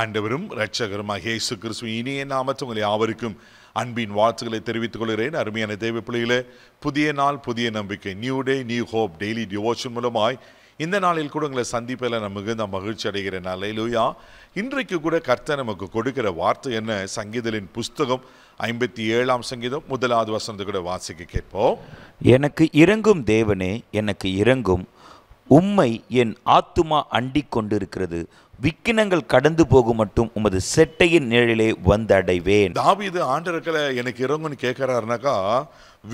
ஆண்டவரும் ரட்சகரும் இயேசு கிறிஸ்து இனிய நாமற்ற உங்களை யாவருக்கும் அன்பின் வாழ்த்துக்களை தெரிவித்துக் கொள்கிறேன் அருமையான தேவை பிள்ளைகளே புதிய நாள் புதிய நம்பிக்கை new day new hope daily devotion மூலமாய் இந்த நாளில் கூட உங்களை சந்திப்பில் நான் மிகுந்த மகிழ்ச்சி அடைகிறேன் அலையிலூயா இன்றைக்கு கூட கர்த்தர் நமக்கு கொடுக்கிற வார்த்தை என்ன சங்கீதலின் புஸ்தகம் ஐம்பத்தி ஏழாம் சங்கீதம் முதலாவது வசனத்தை கூட வாசிக்க கேட்போம் எனக்கு இறங்கும் தேவனே எனக்கு இறங்கும் உம்மை என் ஆத்துமா அண்டிக் கொண்டிருக்கிறது விக்கினங்கள் கடந்து போகும் மட்டும் உமது செட்டையின் நிழலிலே வந்தடைவேன் தாவிது ஆண்டர்களை எனக்கு இறங்குன்னு கேட்கிறாருனாக்கா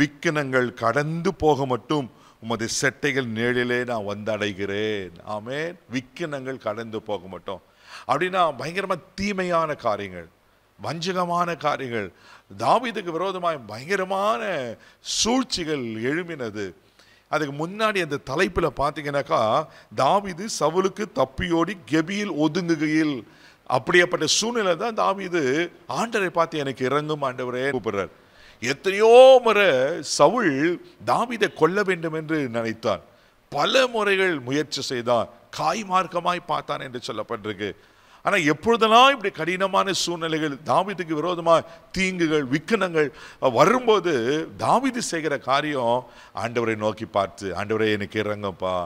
விக்கினங்கள் கடந்து போக மட்டும் உமது செட்டைகள் நிழலிலே நான் வந்தடைகிறேன் ஆமே விக்கினங்கள் கடந்து போக மட்டும் அப்படின்னா பயங்கரமாக தீமையான காரியங்கள் வஞ்சகமான காரியங்கள் தாவிதுக்கு விரோதமாக பயங்கரமான சூழ்ச்சிகள் எழுமினது அதுக்கு முன்னாடி அந்த தலைப்பில் பார்த்தீங்கன்னாக்கா தாவிது சவுலுக்கு தப்பியோடி கெபியில் ஒதுங்குகையில் அப்படியேப்பட்ட சூழ்நிலை தான் தாவிது ஆண்டரை பார்த்து எனக்கு இறங்கும் ஆண்டவரே கூப்பிடுறார் எத்தனையோ முறை சவுள் தாவிதை கொல்ல வேண்டும் என்று நினைத்தான் பல முறைகள் முயற்சி செய்தான் காய் மார்க்கமாய் பார்த்தான் என்று சொல்லப்பட்டிருக்கு ஆனால் எப்பொழுதெல்லாம் இப்படி கடினமான சூழ்நிலைகள் தாவிதுக்கு விரோதமாக தீங்குகள் விக்கனங்கள் வரும்போது தாவிது செய்கிற காரியம் ஆண்டவரை நோக்கி பார்த்து ஆண்டவரை எனக்கு இறங்கப்பா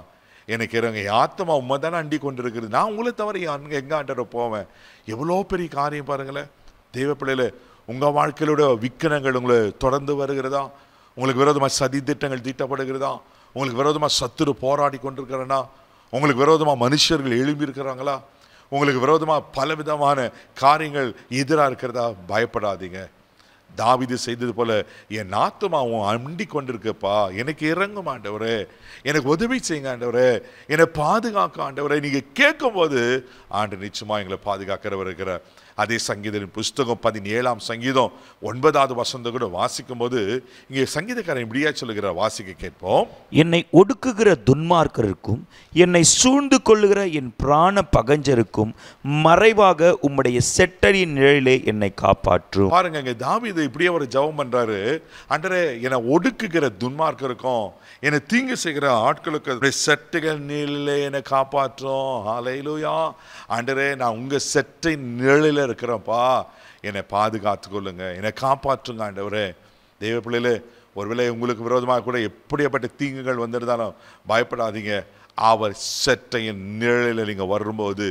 எனக்கு இறங்க என் உண்மை தானே அண்டி கொண்டு நான் உங்களை தவிர அங்கே எங்கே ஆண்டரை போவேன் எவ்வளோ பெரிய காரியம் பாருங்களேன் தெய்வ உங்கள் வாழ்க்கையிலோட விக்கனங்கள் உங்களை தொடர்ந்து வருகிறதா உங்களுக்கு விரோதமாக சதி திட்டங்கள் தீட்டப்படுகிறதா உங்களுக்கு விரோதமாக சத்துரு போராடி கொண்டிருக்கிறனா உங்களுக்கு விரோதமாக மனுஷர்கள் எழும்பியிருக்கிறாங்களா உங்களுக்கு விரோதமாக பலவிதமான காரியங்கள் எதிராக இருக்கிறதா பயப்படாதீங்க தாவிது செய்தது போல என் நாத்துமாவும் அண்டி கொண்டிருக்கப்பா எனக்கு இறங்கும் ஆண்டவர் எனக்கு உதவி செய்யுங்க ஆண்டவர் என்னை பாதுகாக்க ஆண்டவரை நீங்கள் கேட்கும்போது ஆண்டு நிச்சயமாக எங்களை பாதுகாக்கிறவர் இருக்கிற அதே சங்கீதரின் புஸ்தகம் பதினேழாம் சங்கீதம் ஒன்பதாவது வசந்த கூட வாசிக்கும் போது இங்கே சங்கீதக்காரன் இப்படியா சொல்லுகிற வாசிக்க கேட்போம் என்னை ஒடுக்குகிற துன்மார்க்கருக்கும் என்னை சூழ்ந்து கொள்ளுகிற என் பிராண பகஞ்சருக்கும் மறைவாக உம்முடைய செட்டரின் நிழலே என்னை காப்பாற்றும் பாருங்க இங்கே இது இப்படியே ஒரு ஜபம் பண்ணுறாரு அன்றே என்னை ஒடுக்குகிற துன்மார்க்கருக்கும் என்னை தீங்கு செய்கிற ஆட்களுக்கு செட்டுகள் நிழலே என்னை காப்பாற்றும் ஆலையிலுயா அன்றே நான் உங்கள் செட்டை நிழலில் இருக்கிறோம்ப்பா என்னை பாதுகாத்து கொள்ளுங்க என்னை காப்பாற்றுங்க ஆண்டவரே தெய்வ பிள்ளையிலே ஒருவேளை உங்களுக்கு விரோதமாக கூட எப்படியாப்பட்ட தீங்குகள் வந்திருந்தாலும் பயப்படாதீங்க அவர் செட்டையின் நிழலில் நீங்கள் வரும்போது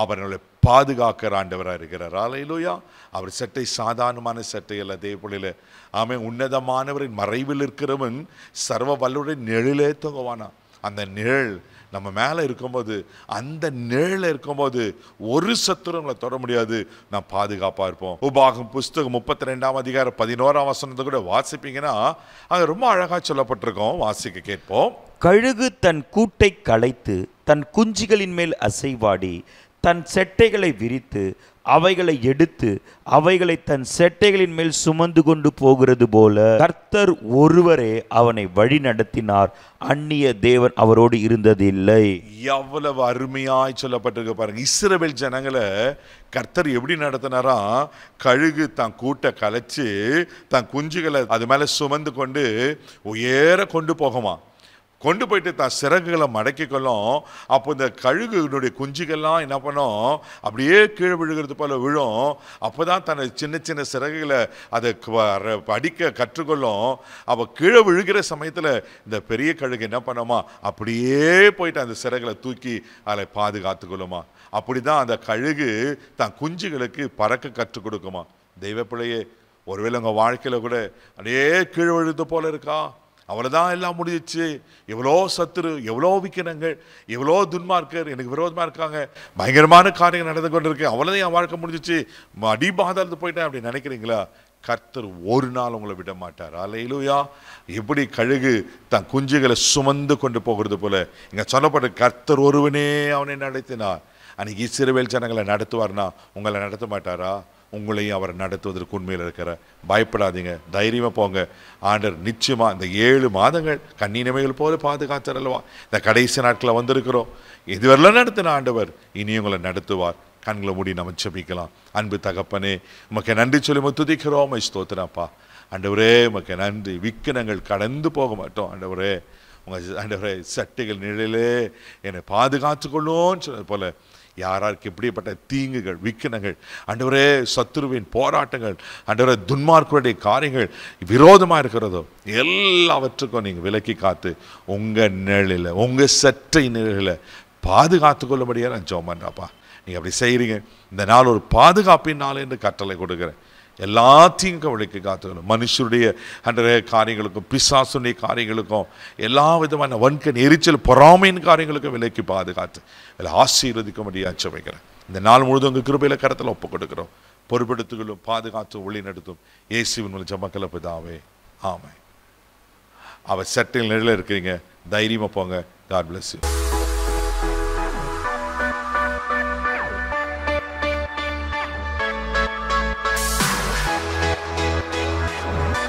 அவர் என்னுடைய பாதுகாக்கிற ஆண்டவராக இருக்கிறார் ஆலையிலோயா அவர் சட்டை சாதாரணமான சட்டை அல்ல தேவப்பொழியில் ஆமே உன்னதமானவரின் மறைவில் இருக்கிறவன் சர்வ வல்லுடைய நிழலே தொகவானா அந்த நிழல் நம்ம மேலே இருக்கும்போது அந்த நிழலில் இருக்கும்போது ஒரு சத்துரும் உங்களை தொட முடியாது நான் பாதுகாப்பாக இருப்போம் உபாகம் புஸ்தகம் முப்பத்தி ரெண்டாம் அதிகாரம் பதினோராம் வசனத்தை கூட வாசிப்பீங்கன்னா அது ரொம்ப அழகாக சொல்லப்பட்டிருக்கோம் வாசிக்க கேட்போம் கழுகு தன் கூட்டை களைத்து தன் குஞ்சுகளின் மேல் அசைவாடி தன் செட்டைகளை விரித்து அவைகளை எடுத்து அவைகளை தன் செட்டைகளின் மேல் சுமந்து கொண்டு போகிறது போல கர்த்தர் ஒருவரே அவனை வழி நடத்தினார் அந்நிய தேவன் அவரோடு இருந்ததில்லை எவ்வளவு அருமையாய் சொல்லப்பட்டிருக்க பாருங்க இஸ்ரவேல் ஜனங்களை கர்த்தர் எப்படி நடத்தினாரா கழுகு தான் கூட்டை கலைச்சு தான் குஞ்சுகளை அது மேலே சுமந்து கொண்டு உயர கொண்டு போகுமா கொண்டு போயிட்டு தான் சிறகுகளை மடக்கிக்கொள்ளும் அப்போ இந்த கழுகுனுடைய குஞ்சுகள்லாம் என்ன பண்ணும் அப்படியே கீழே விழுகிறது போல் விழும் அப்போ தான் தன்னை சின்ன சின்ன சிறகுகளை அதை அடிக்க கற்றுக்கொள்ளும் அப்போ கீழே விழுகிற சமயத்தில் இந்த பெரிய கழுகு என்ன பண்ணுமா அப்படியே போயிட்டு அந்த சிறகுகளை தூக்கி அதை பாதுகாத்து கொள்ளுமா அப்படி தான் அந்த கழுகு தன் குஞ்சுகளுக்கு பறக்க கற்றுக் கொடுக்குமா தெய்வப்பிள்ளையே ஒருவேளை உங்கள் வாழ்க்கையில் கூட அப்படியே கீழே விழுது போல இருக்கா அவ்வளோதான் எல்லாம் முடிஞ்சிச்சு எவ்வளோ சத்துரு எவ்வளோ விக்கிரங்கள் எவ்வளோ துன்மார்க்கர் எனக்கு விரோதமாக இருக்காங்க பயங்கரமான காரியங்கள் நடந்து கொண்டு இருக்கு அவ்வளோதான் என் வாழ்க்கை முடிஞ்சிச்சு அடிபாதத்து போயிட்டேன் அப்படின்னு நினைக்கிறீங்களா கர்த்தர் ஒரு நாள் உங்களை விட மாட்டார் அலையிலுயா எப்படி கழுகு தன் குஞ்சுகளை சுமந்து கொண்டு போகிறது போல இங்கே சொல்லப்பட்ட கர்த்தர் ஒருவனே அவனை நடத்தினார் அன்னைக்கு சிறுவேல் ஜனங்களை நடத்துவார்னா உங்களை நடத்த மாட்டாரா உங்களையும் அவர் நடத்துவதற்கு உண்மையில் இருக்கிற பயப்படாதீங்க தைரியமாக போங்க ஆண்டர் நிச்சயமாக இந்த ஏழு மாதங்கள் கண்ணினிமைகள் போல பாதுகாத்தார் அல்லவா இந்த கடைசி நாட்களில் வந்திருக்கிறோம் இதுவரெல்லாம் நடத்தின ஆண்டவர் இனி உங்களை நடத்துவார் கண்களை மூடி நம்ம செபிக்கலாம் அன்பு தகப்பனே உமக்கு நன்றி சொல்லி முத்துதிக்கிறோம் ஸ்தோத்திரப்பா ஆண்டவரே உமக்கு நன்றி விக்கினங்கள் கடந்து போக மாட்டோம் ஆண்டவரே உங்கள் ஆண்டவரே சட்டைகள் நிழலே என்னை பாதுகாத்துக்கொள்ளும் சொன்னது போல் யாராருக்கு இப்படிப்பட்ட தீங்குகள் விக்கினங்கள் அன்றுவரே சத்துருவின் போராட்டங்கள் அன்றுவரே துன்மார்க்குடைய காரியங்கள் விரோதமாக இருக்கிறதோ எல்லாவற்றுக்கும் நீங்கள் விலக்கி காத்து உங்கள் நிழலில் உங்கள் சற்றை நிழலில் பாதுகாத்து கொள்ளும்படியாக நான் ஜோம் பண்ணுறாப்பா நீங்கள் அப்படி செய்கிறீங்க இந்த நாள் ஒரு பாதுகாப்பின் நாள் என்று கட்டளை கொடுக்குறேன் எல்லாத்தையும் கவலைக்கு காத்துக்கணும் மனுஷருடைய அன்றைய காரியங்களுக்கும் பிசாசுடைய காரியங்களுக்கும் எல்லா விதமான வன்கண் எரிச்சல் பொறாமையின் காரியங்களுக்கும் விலைக்கு பாதுகாத்து அதில் ஆசீர்வதிக்க முடியாது சமைக்கிறேன் இந்த நாள் முழுதும் உங்கள் கிருபையில் கரத்தில் ஒப்பு கொடுக்குறோம் பொறுப்படுத்துகளும் பாதுகாத்து ஒளி நடத்தும் ஏசிவின் மூலம் ஜமக்கலப்பு தாவே ஆமாம் அவள் சட்டையில் நிழல இருக்கிறீங்க தைரியமாக போங்க காட் பிளஸ் யூ